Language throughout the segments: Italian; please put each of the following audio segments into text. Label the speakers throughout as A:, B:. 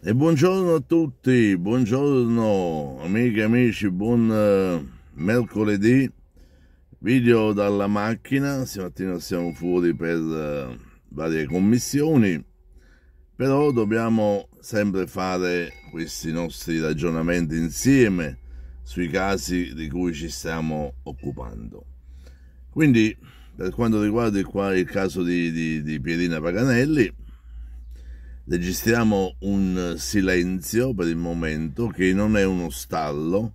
A: E buongiorno a tutti, buongiorno amiche e amici, buon eh, mercoledì, video dalla macchina, stamattina siamo fuori per eh, varie commissioni, però dobbiamo sempre fare questi nostri ragionamenti insieme sui casi di cui ci stiamo occupando. Quindi per quanto riguarda il, il caso di, di, di Pierina Paganelli, registriamo un silenzio per il momento che non è uno stallo,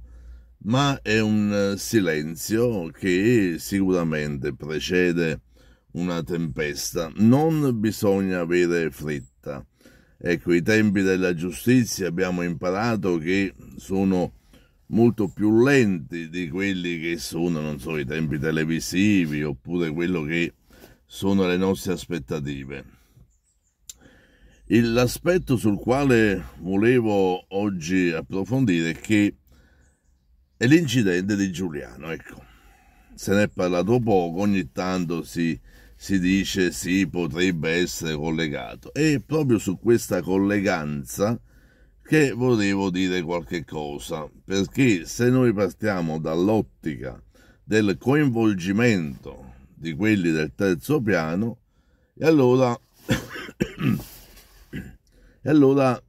A: ma è un silenzio che sicuramente precede una tempesta. Non bisogna avere fretta. Ecco, i tempi della giustizia abbiamo imparato che sono molto più lenti di quelli che sono, non so, i tempi televisivi oppure quello che sono le nostre aspettative l'aspetto sul quale volevo oggi approfondire è che è l'incidente di Giuliano, ecco. Se ne è parlato poco, ogni tanto si, si dice sì, potrebbe essere collegato. E proprio su questa colleganza che volevo dire qualche cosa, perché se noi partiamo dall'ottica del coinvolgimento di quelli del terzo piano, e allora e allora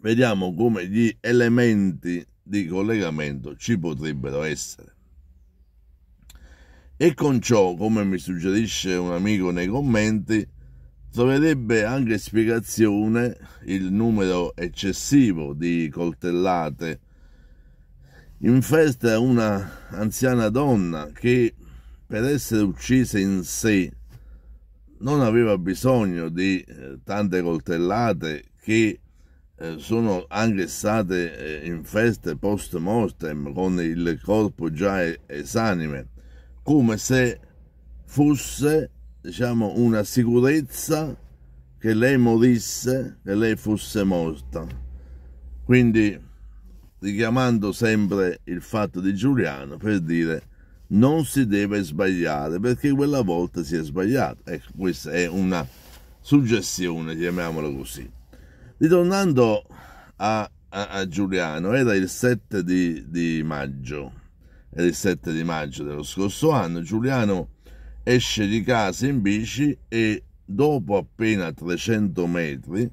A: vediamo come gli elementi di collegamento ci potrebbero essere. E con ciò, come mi suggerisce un amico nei commenti, troverebbe anche spiegazione il numero eccessivo di coltellate in festa una anziana donna che per essere uccisa in sé non aveva bisogno di eh, tante coltellate che eh, sono anche state eh, in feste post mortem con il corpo già esanime, come se fosse diciamo, una sicurezza che lei morisse, che lei fosse morta. Quindi richiamando sempre il fatto di Giuliano per dire non si deve sbagliare perché quella volta si è sbagliato. Ecco, questa è una suggestione, chiamiamola così. Ritornando a, a, a Giuliano, era il 7 di, di maggio, era il 7 di maggio dello scorso anno, Giuliano esce di casa in bici e dopo appena 300 metri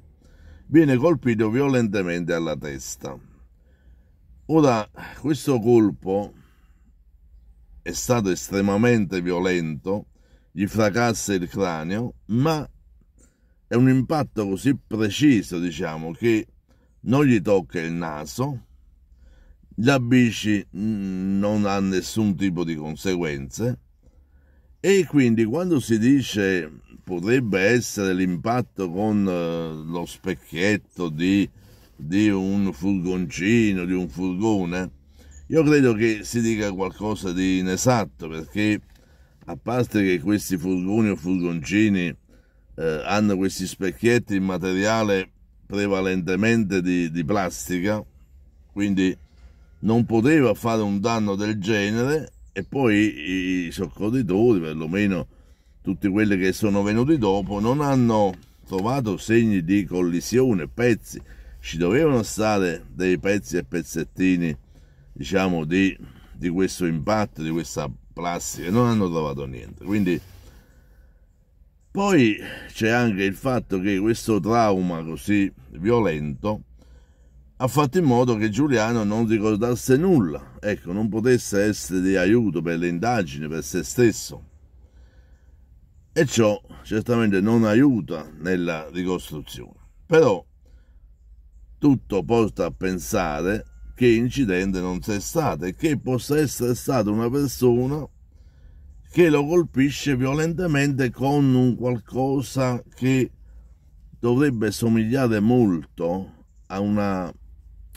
A: viene colpito violentemente alla testa. Ora, questo colpo è stato estremamente violento, gli fracassa il cranio, ma è un impatto così preciso, diciamo, che non gli tocca il naso, la bici mm, non ha nessun tipo di conseguenze e quindi quando si dice potrebbe essere l'impatto con eh, lo specchietto di, di un furgoncino, di un furgone, io credo che si dica qualcosa di inesatto perché a parte che questi furgoni o furgoncini eh, hanno questi specchietti in materiale prevalentemente di, di plastica, quindi non poteva fare un danno del genere e poi i soccorritori, perlomeno tutti quelli che sono venuti dopo, non hanno trovato segni di collisione, pezzi, ci dovevano stare dei pezzi e pezzettini diciamo, di, di questo impatto, di questa plastica, non hanno trovato niente. Quindi poi c'è anche il fatto che questo trauma così violento ha fatto in modo che Giuliano non ricordasse nulla, ecco, non potesse essere di aiuto per le indagini, per se stesso. E ciò certamente non aiuta nella ricostruzione. Però tutto porta a pensare che incidente non c'è stato e che possa essere stata una persona che lo colpisce violentemente con un qualcosa che dovrebbe somigliare molto a una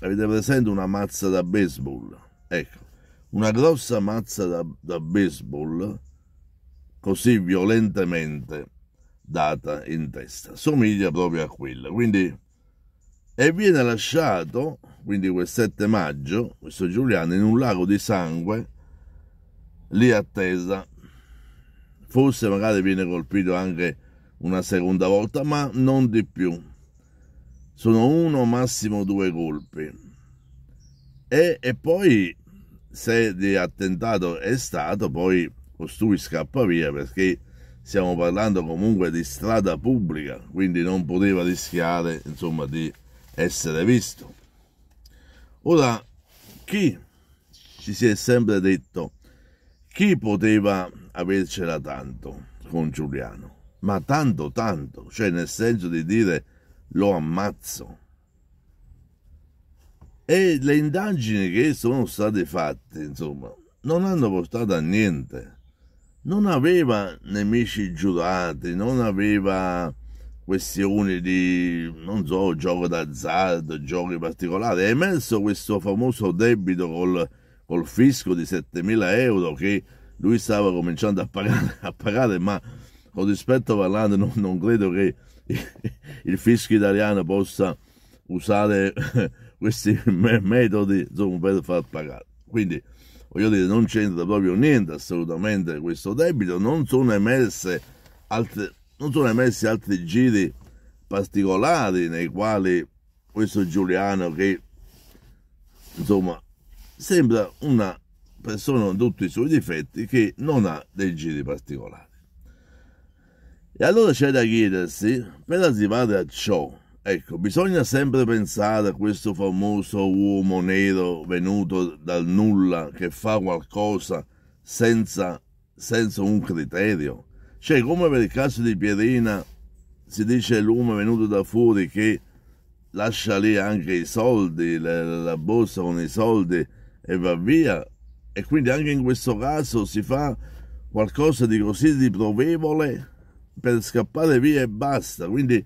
A: avete presente una mazza da baseball ecco una grossa mazza da, da baseball così violentemente data in testa somiglia proprio a quella quindi e viene lasciato, quindi quel 7 maggio, questo Giuliano, in un lago di sangue, lì attesa. Forse magari viene colpito anche una seconda volta, ma non di più. Sono uno, massimo due colpi. E, e poi, se di attentato è stato, poi costui scappa via perché stiamo parlando comunque di strada pubblica, quindi non poteva rischiare, insomma, di essere visto. Ora, chi ci si è sempre detto, chi poteva avercela tanto con Giuliano? Ma tanto, tanto, cioè nel senso di dire lo ammazzo. E le indagini che sono state fatte, insomma, non hanno portato a niente. Non aveva nemici giurati, non aveva questioni di, non so, gioco d'azzardo, giochi particolari, è emerso questo famoso debito col, col fisco di 7.000 euro che lui stava cominciando a pagare, a pagare ma con rispetto parlando non, non credo che il fisco italiano possa usare questi metodi insomma, per far pagare. Quindi, voglio dire, non c'entra proprio niente assolutamente questo debito, non sono emerse altre non sono emessi altri giri particolari nei quali questo Giuliano che insomma sembra una persona con tutti i suoi difetti che non ha dei giri particolari. E allora c'è da chiedersi, per arrivare a ciò, ecco, bisogna sempre pensare a questo famoso uomo nero venuto dal nulla che fa qualcosa senza, senza un criterio. Cioè, come per il caso di Pierina si dice l'uomo venuto da fuori che lascia lì anche i soldi, la, la borsa con i soldi e va via. E quindi anche in questo caso si fa qualcosa di così riprovevole per scappare via e basta. Quindi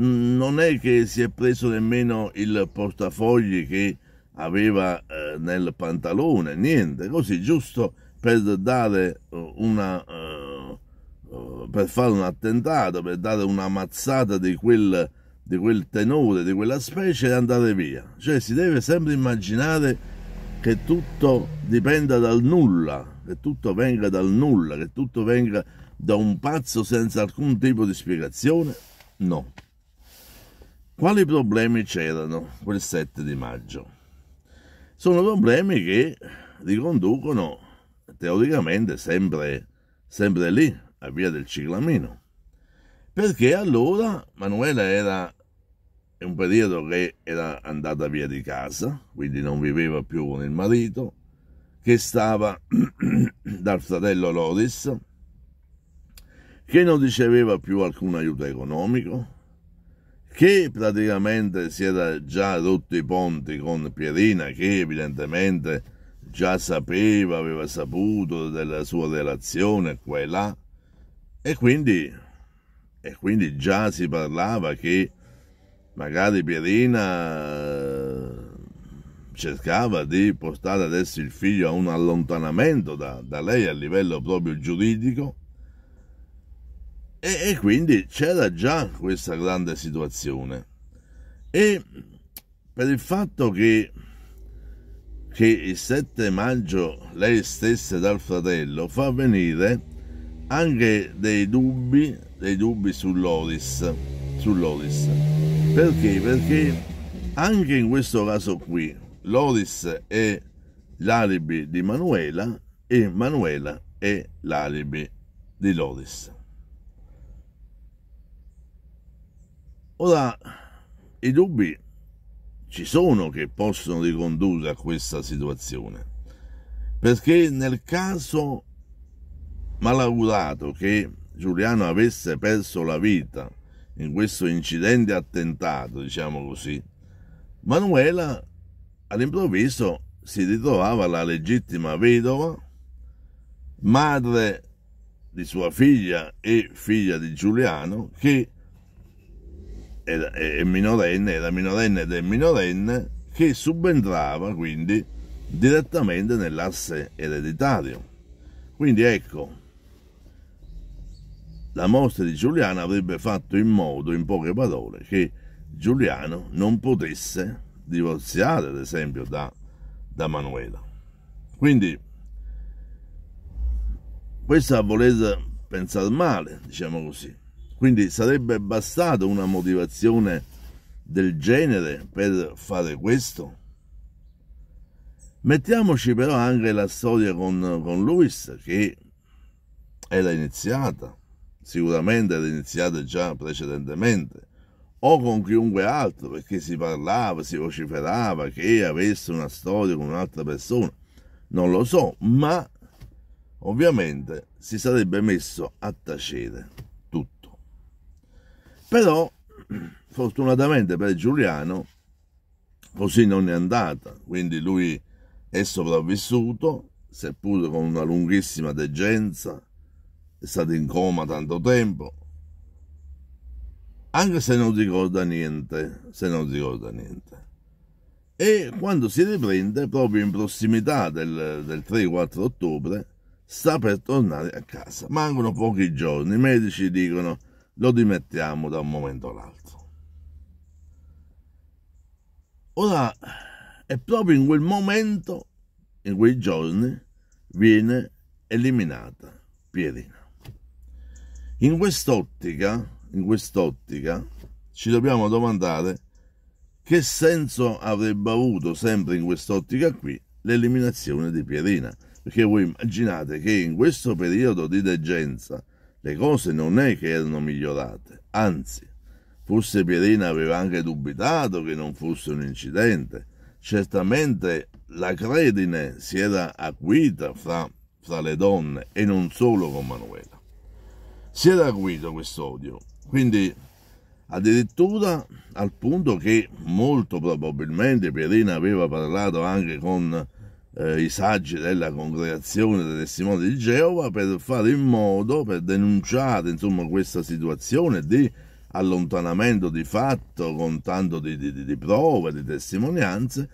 A: mm, non è che si è preso nemmeno il portafogli che aveva eh, nel pantalone, niente, così giusto per dare eh, una... Eh, per fare un attentato, per dare una mazzata di quel, di quel tenore, di quella specie e andare via. Cioè si deve sempre immaginare che tutto dipenda dal nulla, che tutto venga dal nulla, che tutto venga da un pazzo senza alcun tipo di spiegazione? No. Quali problemi c'erano quel 7 di maggio? Sono problemi che riconducono teoricamente sempre, sempre lì, la via del ciclamino. Perché allora Manuela era è un periodo che era andata via di casa, quindi non viveva più con il marito, che stava dal fratello Loris, che non riceveva più alcun aiuto economico, che praticamente si era già rotto i ponti con Pierina, che evidentemente già sapeva, aveva saputo della sua relazione qua e là, e quindi, e quindi già si parlava che magari Pierina eh, cercava di portare adesso il figlio a un allontanamento da, da lei a livello proprio giuridico e, e, quindi c'era già questa grande situazione e per il fatto che, che il 7 maggio lei stesse dal fratello fa venire anche dei dubbi, dei dubbi sull'Oris, sull'Oris. Perché? Perché anche in questo caso qui l'Oris è l'alibi di Manuela e Manuela è l'alibi di Loris. Ora, i dubbi ci sono che possono ricondurre a questa situazione, perché nel caso malaugurato che Giuliano avesse perso la vita in questo incidente attentato, diciamo così, Manuela all'improvviso si ritrovava la legittima vedova, madre di sua figlia e figlia di Giuliano, che era, è minorenne, era minorenne ed è minorenne, che subentrava quindi direttamente nell'asse ereditario. Quindi ecco, la morte di Giuliano avrebbe fatto in modo, in poche parole, che Giuliano non potesse divorziare, ad esempio, da, da Manuela. Quindi, questo a voler pensare male, diciamo così. Quindi sarebbe bastata una motivazione del genere per fare questo? Mettiamoci però anche la storia con, con Luis che era iniziata sicuramente era iniziato già precedentemente, o con chiunque altro, perché si parlava, si vociferava che avesse una storia con un'altra persona. Non lo so, ma ovviamente si sarebbe messo a tacere tutto. Però, fortunatamente per Giuliano, così non è andata, quindi lui è sopravvissuto, seppur con una lunghissima degenza, è stato in coma tanto tempo, anche se non ricorda niente, se non ricorda niente. E quando si riprende, proprio in prossimità del, del 3-4 ottobre, sta per tornare a casa. Mancano pochi giorni, i medici dicono lo dimettiamo da un momento all'altro. Ora, è proprio in quel momento, in quei giorni, viene eliminata Pierina. In quest'ottica, in quest'ottica, ci dobbiamo domandare che senso avrebbe avuto sempre in quest'ottica qui l'eliminazione di Pierina. Perché voi immaginate che in questo periodo di degenza le cose non è che erano migliorate, anzi, forse Pierina aveva anche dubitato che non fosse un incidente. Certamente la credine si era acuita fra, fra le donne e non solo con Manuela si era acuito questo odio, quindi addirittura al punto che molto probabilmente Pierina aveva parlato anche con eh, i saggi della congregazione dei testimoni di Geova per fare in modo, per denunciare insomma, questa situazione di allontanamento di fatto con tanto di, di, di prove, di testimonianze,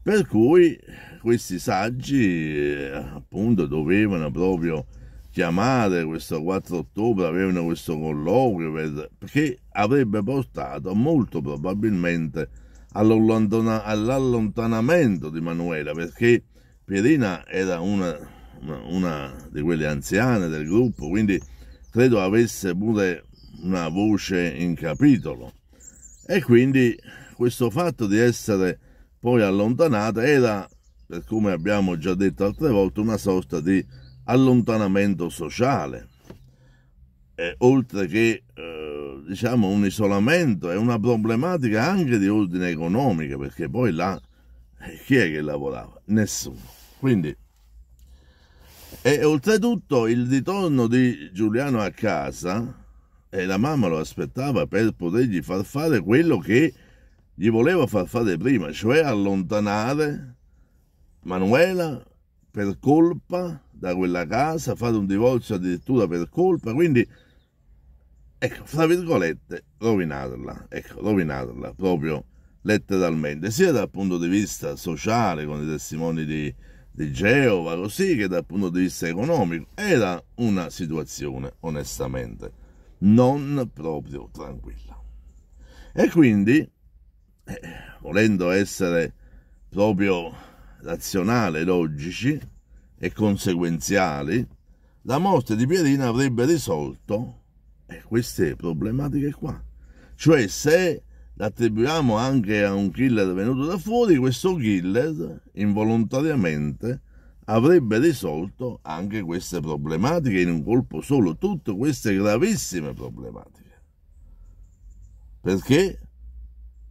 A: per cui questi saggi eh, appunto dovevano proprio chiamare questo 4 ottobre, avevano questo colloquio, che avrebbe portato molto probabilmente all'allontanamento di Manuela, perché Pierina era una, una, di quelle anziane del gruppo, quindi credo avesse pure una voce in capitolo. E quindi questo fatto di essere poi allontanata era, per come abbiamo già detto altre volte, una sorta di allontanamento sociale, e, oltre che eh, diciamo un isolamento, è una problematica anche di ordine economico, perché poi là eh, chi è che lavorava? Nessuno. Quindi, e oltretutto il ritorno di Giuliano a casa, e eh, la mamma lo aspettava per potergli far fare quello che gli voleva far fare prima, cioè allontanare Manuela per colpa da quella casa, fate un divorzio addirittura per colpa, quindi ecco, fra virgolette, rovinarla, ecco, rovinarla proprio letteralmente, sia dal punto di vista sociale con i testimoni di, di Geova, così che dal punto di vista economico. Era una situazione, onestamente, non proprio tranquilla. E quindi, eh, volendo essere proprio razionali, logici, e conseguenziali, la morte di Pierina avrebbe risolto eh, queste problematiche qua. Cioè se l'attribuiamo anche a un killer venuto da fuori, questo killer involontariamente avrebbe risolto anche queste problematiche in un colpo solo, tutte queste gravissime problematiche. Perché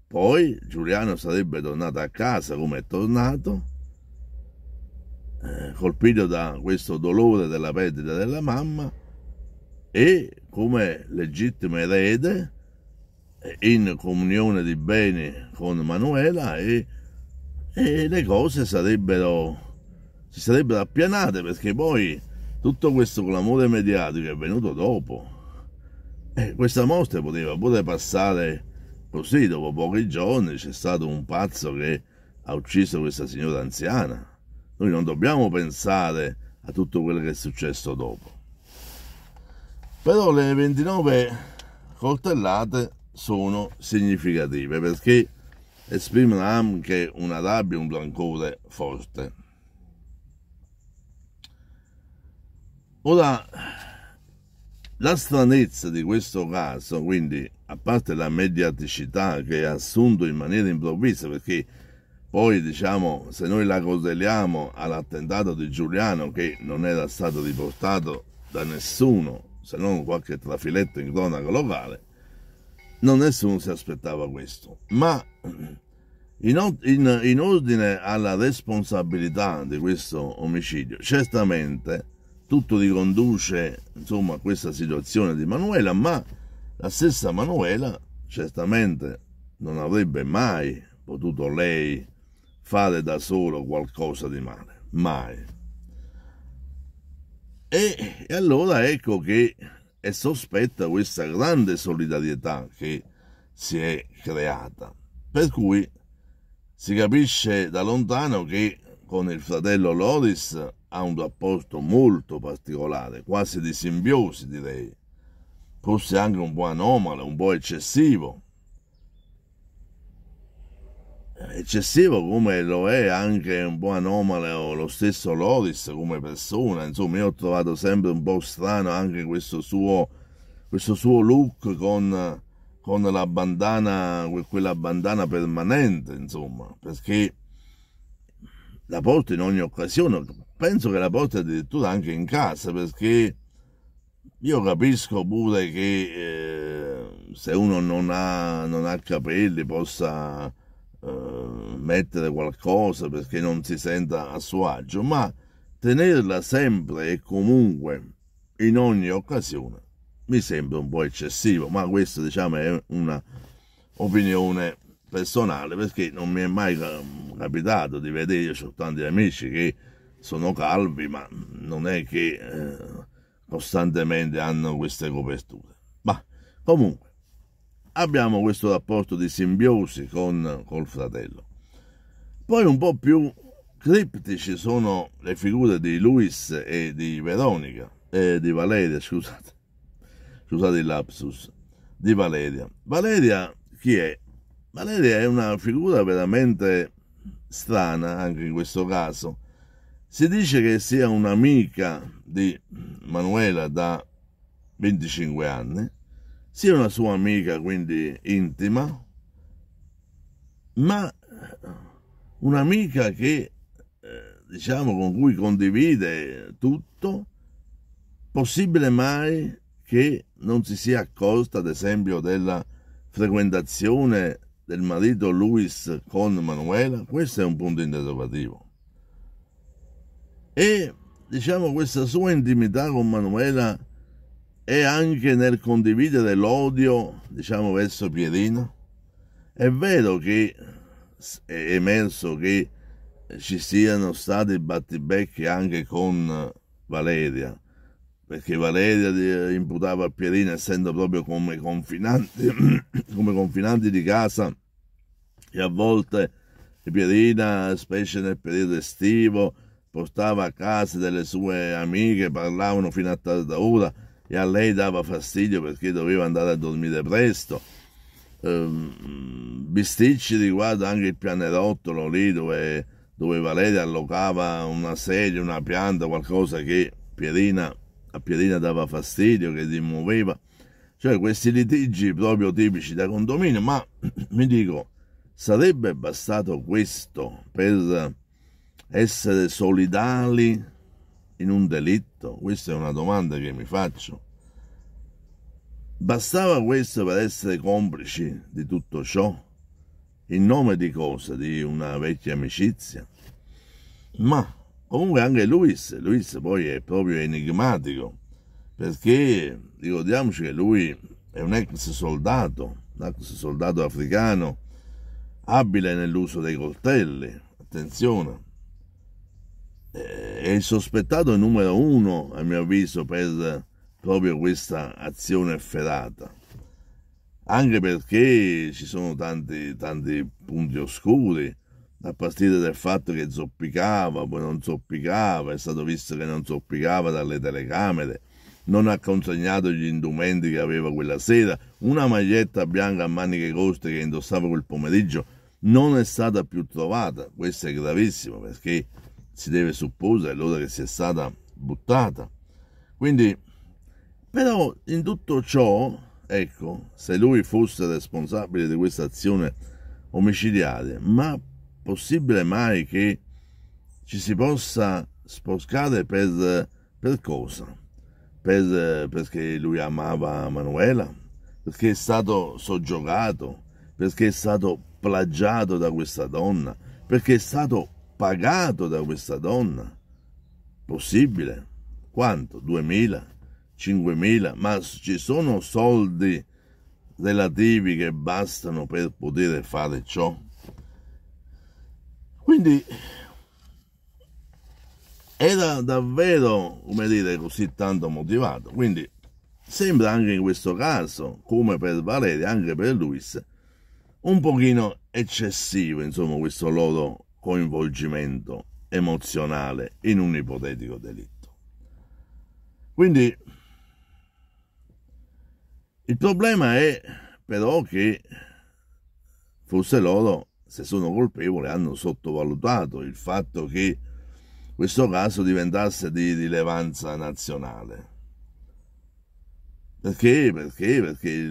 A: poi Giuliano sarebbe tornato a casa come è tornato eh, colpito da questo dolore della perdita della mamma e come legittimo erede eh, in comunione di beni con Manuela e, e le cose sarebbero si sarebbero appianate perché poi tutto questo clamore mediatico è venuto dopo e questa mostra poteva pure passare così dopo pochi giorni c'è stato un pazzo che ha ucciso questa signora anziana noi non dobbiamo pensare a tutto quello che è successo dopo. Però le 29 coltellate sono significative perché esprimono anche una rabbia, un rancore forte. Ora, la stranezza di questo caso, quindi, a parte la mediaticità che è assunto in maniera improvvisa, perché poi diciamo, se noi la correliamo all'attentato di Giuliano, che non era stato riportato da nessuno, se non qualche trafiletto in cronaca locale, non nessuno si aspettava questo. Ma in, in, in ordine alla responsabilità di questo omicidio, certamente tutto riconduce insomma, a questa situazione di Manuela, ma la stessa Manuela certamente non avrebbe mai potuto lei fare da solo qualcosa di male, mai. E, e allora ecco che è sospetta questa grande solidarietà che si è creata, per cui si capisce da lontano che con il fratello Loris ha un rapporto molto particolare, quasi di simbiosi direi, forse anche un po' anomalo, un po' eccessivo, eccessivo come lo è anche un po' anomalo lo stesso Loris come persona, insomma io ho trovato sempre un po' strano anche questo suo, questo suo look con, con la bandana, quella bandana permanente, insomma, perché la porta in ogni occasione, penso che la porta addirittura anche in casa, perché io capisco pure che eh, se uno non ha, non ha capelli possa eh, mettere qualcosa perché non si senta a suo agio, ma tenerla sempre e comunque in ogni occasione mi sembra un po' eccessivo, ma questo diciamo è un'opinione personale perché non mi è mai ehm, capitato di vedere, io ho tanti amici che sono calvi, ma non è che eh, costantemente hanno queste coperture. Ma comunque abbiamo questo rapporto di simbiosi con col fratello. Poi un po' più criptici sono le figure di Luis e di Veronica, eh, di Valeria, scusate, scusate il lapsus, di Valeria. Valeria chi è? Valeria è una figura veramente strana, anche in questo caso. Si dice che sia un'amica di Manuela da 25 anni, sia una sua amica, quindi intima, ma eh, un'amica che, eh, diciamo, con cui condivide tutto, possibile mai che non si sia accorta, ad esempio, della frequentazione del marito Luis con Manuela? Questo è un punto interrogativo. E, diciamo, questa sua intimità con Manuela e anche nel condividere l'odio, diciamo, verso Pierino. È vero che è emerso che ci siano stati battibecchi anche con Valeria, perché Valeria imputava a Pierino, essendo proprio come confinanti, come confinanti di casa, e a volte Pierina, specie nel periodo estivo, portava a casa delle sue amiche, parlavano fino a tarda ora e a lei dava fastidio perché doveva andare a dormire presto. Ehm, bisticci riguardo anche il pianerottolo lì dove, dove Valeria allocava una sedia, una pianta, qualcosa che Pierina, a Pierina dava fastidio, che rimuoveva. Cioè questi litigi proprio tipici da condominio, ma mi dico, sarebbe bastato questo per essere solidali in un delitto? Questa è una domanda che mi faccio. Bastava questo per essere complici di tutto ciò? In nome di cosa? Di una vecchia amicizia? Ma comunque anche Luis, Luis poi è proprio enigmatico, perché ricordiamoci che lui è un ex soldato, un ex soldato africano, abile nell'uso dei coltelli, attenzione, eh, è il sospettato numero uno, a mio avviso, per proprio questa azione ferata. Anche perché ci sono tanti, tanti punti oscuri, a partire dal fatto che zoppicava, poi non zoppicava, è stato visto che non zoppicava dalle telecamere, non ha consegnato gli indumenti che aveva quella sera, una maglietta bianca a maniche coste che indossava quel pomeriggio non è stata più trovata, questo è gravissimo perché si deve supporre allora che sia stata buttata. Quindi, però in tutto ciò, ecco, se lui fosse responsabile di questa azione omicidiale, ma possibile mai che ci si possa sposcare per, per cosa? Per, perché lui amava Manuela? Perché è stato soggiogato? Perché è stato plagiato da questa donna? Perché è stato pagato da questa donna? Possibile? Quanto? 2.000? 5.000? Ma ci sono soldi relativi che bastano per poter fare ciò? Quindi era davvero, come dire, così tanto motivato. Quindi sembra anche in questo caso, come per Valeria, anche per Luis, un pochino eccessivo, insomma, questo loro coinvolgimento emozionale in un ipotetico delitto. Quindi il problema è però che forse loro, se sono colpevoli, hanno sottovalutato il fatto che questo caso diventasse di rilevanza nazionale. Perché? Perché? Perché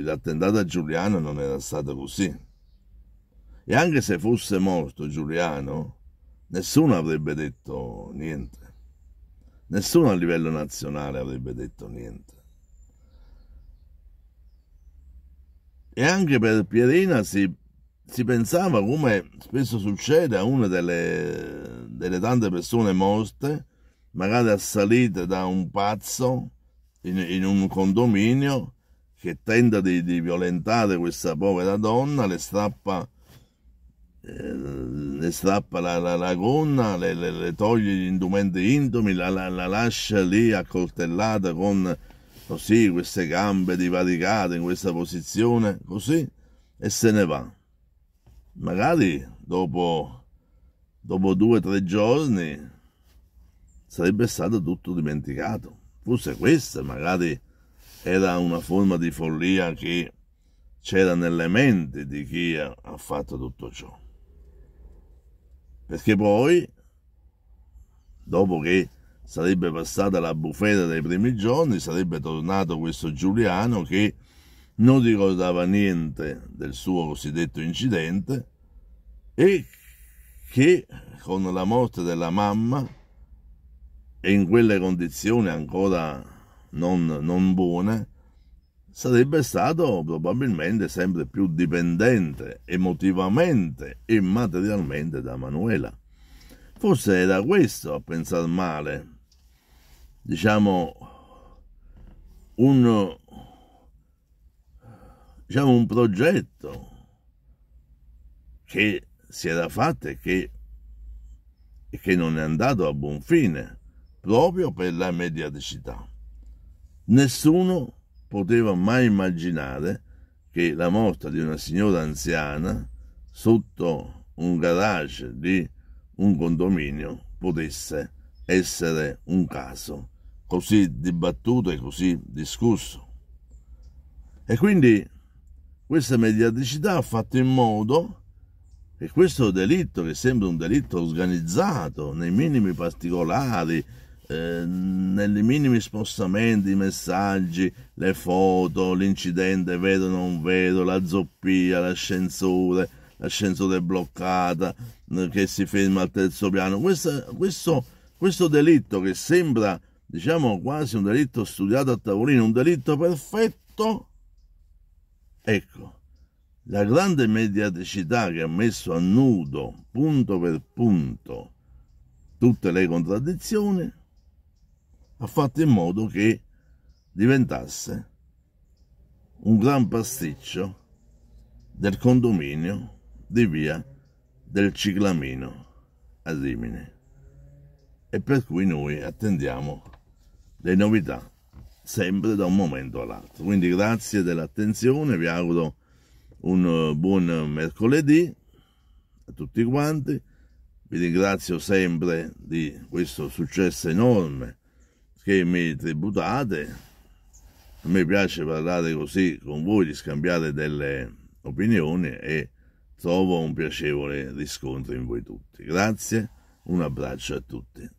A: l'attentato a Giuliano non era stato così. E anche se fosse morto Giuliano, nessuno avrebbe detto niente. Nessuno a livello nazionale avrebbe detto niente. E anche per Pierina si, si pensava, come spesso succede, a una delle, delle tante persone morte, magari assalite da un pazzo in, in un condominio che tenta di, di violentare questa povera donna, le strappa eh, le strappa la, la, la gonna, le, le, le, toglie gli indumenti indomi, la, la, lascia lì accoltellata con così queste gambe divaricate in questa posizione, così, e se ne va. Magari dopo, dopo due o tre giorni sarebbe stato tutto dimenticato. Forse questa magari era una forma di follia che c'era nelle menti di chi ha fatto tutto ciò perché poi, dopo che sarebbe passata la bufera dei primi giorni, sarebbe tornato questo Giuliano che non ricordava niente del suo cosiddetto incidente e che con la morte della mamma e in quelle condizioni ancora non, non buone, sarebbe stato probabilmente sempre più dipendente emotivamente e materialmente da Manuela. Forse era questo a pensare male, diciamo un, diciamo un progetto che si era fatto e che, e che non è andato a buon fine proprio per la mediaticità. Nessuno poteva mai immaginare che la morte di una signora anziana sotto un garage di un condominio potesse essere un caso così dibattuto e così discusso. E quindi questa mediaticità ha fatto in modo che questo delitto, che sembra un delitto organizzato nei minimi particolari, eh, nei minimi spostamenti, i messaggi, le foto, l'incidente, vedo o non vedo, la zoppia, l'ascensore, l'ascensore bloccata, eh, che si ferma al terzo piano. Questo, questo, questo delitto che sembra, diciamo, quasi un delitto studiato a tavolino, un delitto perfetto, ecco, la grande mediaticità che ha messo a nudo, punto per punto, tutte le contraddizioni, ha fatto in modo che diventasse un gran pasticcio del condominio di via del Ciclamino a Rimini e per cui noi attendiamo le novità sempre da un momento all'altro. Quindi grazie dell'attenzione, vi auguro un eh, buon mercoledì a tutti quanti, vi ringrazio sempre di questo successo enorme mi tributate. A me piace parlare così con voi, di scambiare delle opinioni e trovo un piacevole riscontro in voi tutti. Grazie, un abbraccio a tutti.